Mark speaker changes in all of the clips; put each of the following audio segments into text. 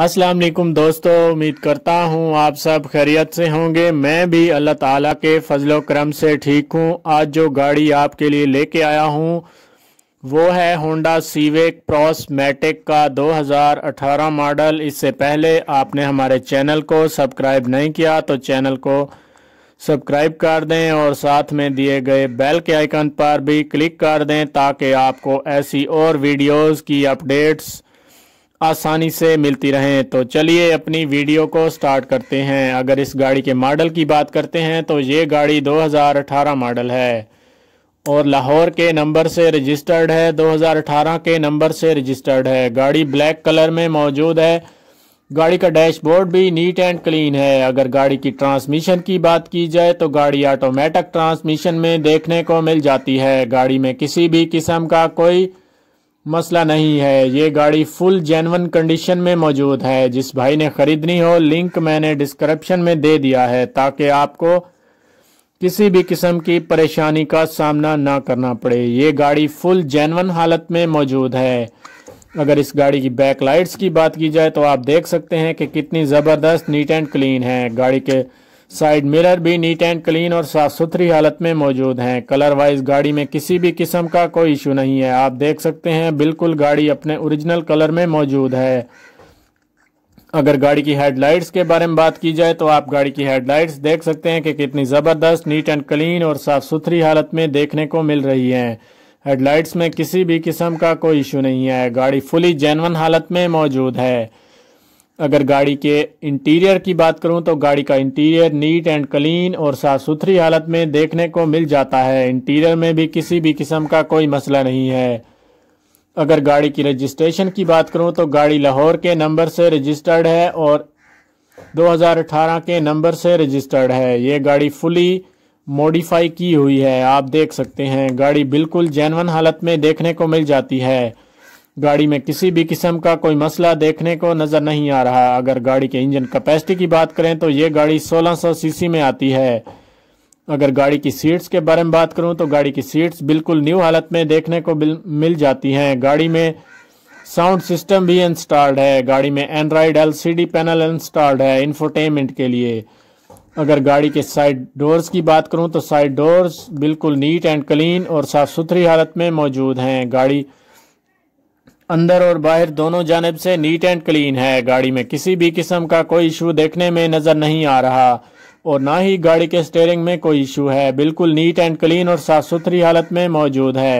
Speaker 1: अस्सलाम वालेकुम दोस्तों उम्मीद करता हूँ आप सब खैरियत से होंगे मैं भी अल्लाह ताला के फजलो करम से ठीक हूँ आज जो गाड़ी आपके लिए लेके आया हूँ वो है होंडा सीवेक प्रॉस मैटिक का 2018 मॉडल इससे पहले आपने हमारे चैनल को सब्सक्राइब नहीं किया तो चैनल को सब्सक्राइब कर दें और साथ में दिए गए बेल के आइकन पर भी क्लिक कर दें ताकि आपको ऐसी और वीडियोज़ की अपडेट्स आसानी से मिलती रहें तो चलिए अपनी वीडियो को स्टार्ट करते हैं अगर इस गाड़ी के मॉडल की बात करते हैं तो ये गाड़ी 2018 मॉडल है और लाहौर के नंबर से रजिस्टर्ड है 2018 के नंबर से रजिस्टर्ड है गाड़ी ब्लैक कलर में मौजूद है गाड़ी का डैशबोर्ड भी नीट एंड क्लीन है अगर गाड़ी की ट्रांसमिशन की बात की जाए तो गाड़ी ऑटोमेटिक ट्रांसमिशन में देखने को मिल जाती है गाड़ी में किसी भी किस्म का कोई मसला नहीं है ये गाड़ी फुल जेनवन कंडीशन में मौजूद है जिस भाई ने ख़रीदनी हो लिंक मैंने डिस्क्रिप्शन में दे दिया है ताकि आपको किसी भी किस्म की परेशानी का सामना ना करना पड़े ये गाड़ी फुल जेनवन हालत में मौजूद है अगर इस गाड़ी की बैक लाइट्स की बात की जाए तो आप देख सकते हैं कि कितनी ज़बरदस्त नीट एंड क्लीन है गाड़ी के साइड मिरर भी नीट एंड क्लीन और साफ सुथरी हालत में मौजूद हैं कलर वाइज गाड़ी में किसी भी किस्म का कोई इशू नहीं है आप देख सकते हैं बिल्कुल गाड़ी अपने ओरिजिनल कलर में मौजूद है अगर गाड़ी की हेडलाइट्स के बारे में बात की जाए तो आप गाड़ी की हेडलाइट्स देख सकते हैं कि कितनी ज़बरदस्त नीट एंड क्लीन और साफ़ सुथरी हालत में देखने को मिल रही है हेडलाइट्स में किसी भी किस्म का कोई इशू नहीं है गाड़ी फुली जेनवन हालत में मौजूद है अगर गाड़ी के इंटीरियर की बात करूं तो गाड़ी का इंटीरियर नीट एंड क्लीन और साफ सुथरी हालत में देखने को मिल जाता है इंटीरियर में भी किसी भी किस्म का कोई मसला नहीं है अगर गाड़ी की रजिस्ट्रेशन की बात करूं तो गाड़ी लाहौर के नंबर से रजिस्टर्ड है और 2018 के नंबर से रजिस्टर्ड है ये गाड़ी फुली मॉडिफाई की हुई है आप देख सकते हैं गाड़ी बिल्कुल जैनवन हालत में देखने को मिल जाती है गाड़ी में किसी भी किस्म का कोई मसला देखने को नजर नहीं आ रहा अगर गाड़ी के इंजन कैपेसिटी की बात करें तो ये गाड़ी 1600 सीसी में आती है अगर गाड़ी की सीट्स के बारे में बात करूं तो गाड़ी की सीट्स बिल्कुल न्यू हालत में देखने को मिल जाती हैं गाड़ी में साउंड सिस्टम भी इंस्टॉल्ड है गाड़ी में एंड्रॉयड एल पैनल इंस्टॉल्ड है इन्फोटेनमेंट के लिए अगर गाड़ी के साइड डोर्स की बात करूं तो साइड डोर्स बिल्कुल नीट एंड क्लीन और साफ सुथरी हालत में मौजूद हैं गाड़ी अंदर और बाहर दोनों जानब से नीट एंड क्लीन है गाड़ी में किसी भी किस्म का कोई इशू देखने में नज़र नहीं आ रहा और ना ही गाड़ी के स्टेयरिंग में कोई इशू है बिल्कुल नीट एंड क्लीन और साफ सुथरी हालत में मौजूद है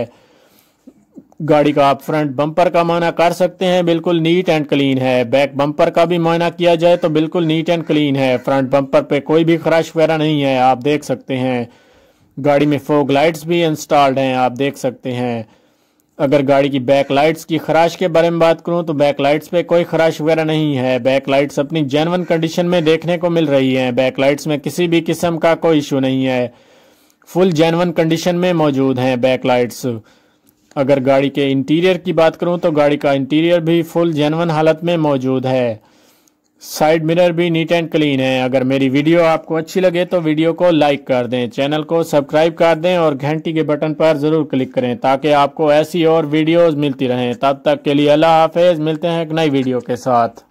Speaker 1: गाड़ी का आप फ्रंट बम्पर का मायना कर सकते हैं बिल्कुल नीट एंड क्लीन है बैक बम्पर का भी मायना किया जाए तो बिल्कुल नीट एंड क्लीन है फ्रंट बम्पर पे कोई भी खराश वगैरह नहीं है आप देख सकते हैं गाड़ी में फोग लाइट्स भी इंस्टॉल्ड हैं आप देख सकते हैं अगर गाड़ी की बैक लाइट्स की खराश के बारे में बात करूं तो बैक लाइट्स पे कोई खराश वगैरह नहीं है बैक लाइट्स अपनी जेनवन कंडीशन में देखने को मिल रही हैं बैक लाइट्स में किसी भी किस्म का कोई इशू नहीं है फुल जेनवन कंडीशन में मौजूद हैं बैक लाइट्स अगर गाड़ी के इंटीरियर की बात करूं तो गाड़ी का इंटीरियर भी फुल जेनवन हालत में मौजूद है साइड मिरर भी नीट एंड क्लीन है अगर मेरी वीडियो आपको अच्छी लगे तो वीडियो को लाइक कर दें चैनल को सब्सक्राइब कर दें और घंटी के बटन पर ज़रूर क्लिक करें ताकि आपको ऐसी और वीडियोस मिलती रहें तब तक के लिए अल्लाह हाफिज़ मिलते हैं एक नई वीडियो के साथ